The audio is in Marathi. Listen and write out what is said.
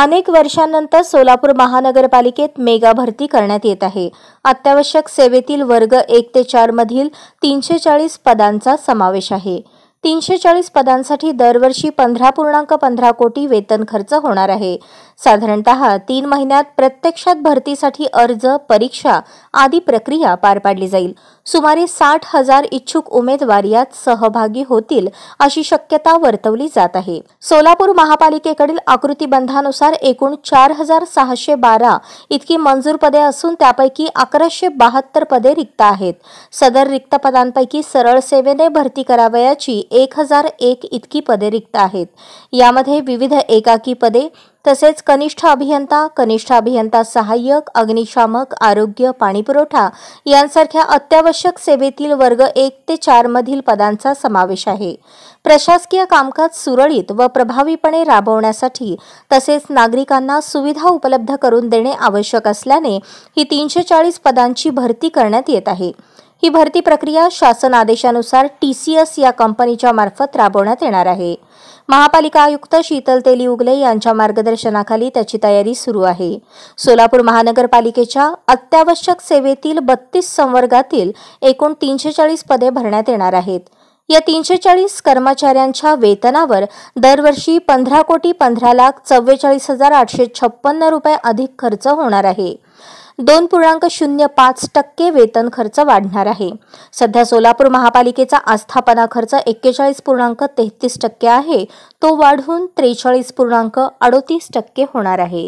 अनेक वर्षांनंतर सोलापूर महानगरपालिकेत मेगा भरती करण्यात येत आहे अत्यावश्यक सेवेतील वर्ग एक ते चार मधील तीनशे चाळीस पदांचा समावेश आहे तीनशे चाळीस पदांसाठी दरवर्षी पंधरा पूर्णांक पंधरा कोटी वेतन खर्च होणार आहे साधारणत तीन महिन्यात प्रत्यक्षात भरतीसाठी अर्ज परीक्षा आदी प्रक्रिया पार पाडली जाईल सुमारे साठ हजार इच्छुक उमेदवार यात सहभागी होतील अशी शक्यता वर्तवली जात आहे सोलापूर महापालिकेकडील आकृतीबंधानुसार एकूण चार हजार सहाशे बारा इतकी मंजूर पदे असून त्यापैकी अकराशे बहात्तर पदे रिक्त आहेत सदर रिक्त पदांपैकी सरळ सेवेने भरती करावयाची एक हजार एक इतकी पदे रिक्त आहेत यामध्ये विविध एकाकी पदे तसेच कनिष्ठ अभियंता कनिष्ठ अभियंता सहाय्यक अग्निशामक आरोग्य पाणीपुरवठा यांसारख्या अत्यावश्यक सेवेतील वर्ग एक ते मधील पदांचा समावेश आहे प्रशासकीय कामकाज सुरळीत व प्रभावीपणे राबवण्यासाठी तसेच नागरिकांना सुविधा उपलब्ध करून देणे आवश्यक असल्याने ही तीनशे चाळीस पदांची भरती करण्यात येत आहे ही भरती प्रक्रिया शासन आदेशानुसार टी सी एस या कंपनीच्या मार्फत राबवण्यात येणार आहे महापालिका आयुक्त शीतल तेली उगले यांच्या मार्गदर्शनाखाली त्याची तयारी सुरू आहे सोलापूर महानगरपालिकेच्या अत्यावश्यक सेवेतील बत्तीस संवर्गातील एकूण तीनशे चाळीस पदे भरण्यात येणार आहेत या तीनशे चाळीस कर्मचाऱ्यांच्या वेतनावर दरवर्षी पंधरा कोटी पंधरा लाख चव्वेचाळीस हजार आठशे छप्पन्न रुपये अधिक खर्च होणार आहे दोन पूर्णांक शून्य पाच टक्के वेतन खर्च वाढणार आहे सध्या सोलापूर महापालिकेचा आस्थापना खर्च एक्केचाळीस पूर्णांक तेहतीस टक्के आहे तो वाढून त्रेचाळीस पूर्णांक अडोतीस टक्के होणार आहे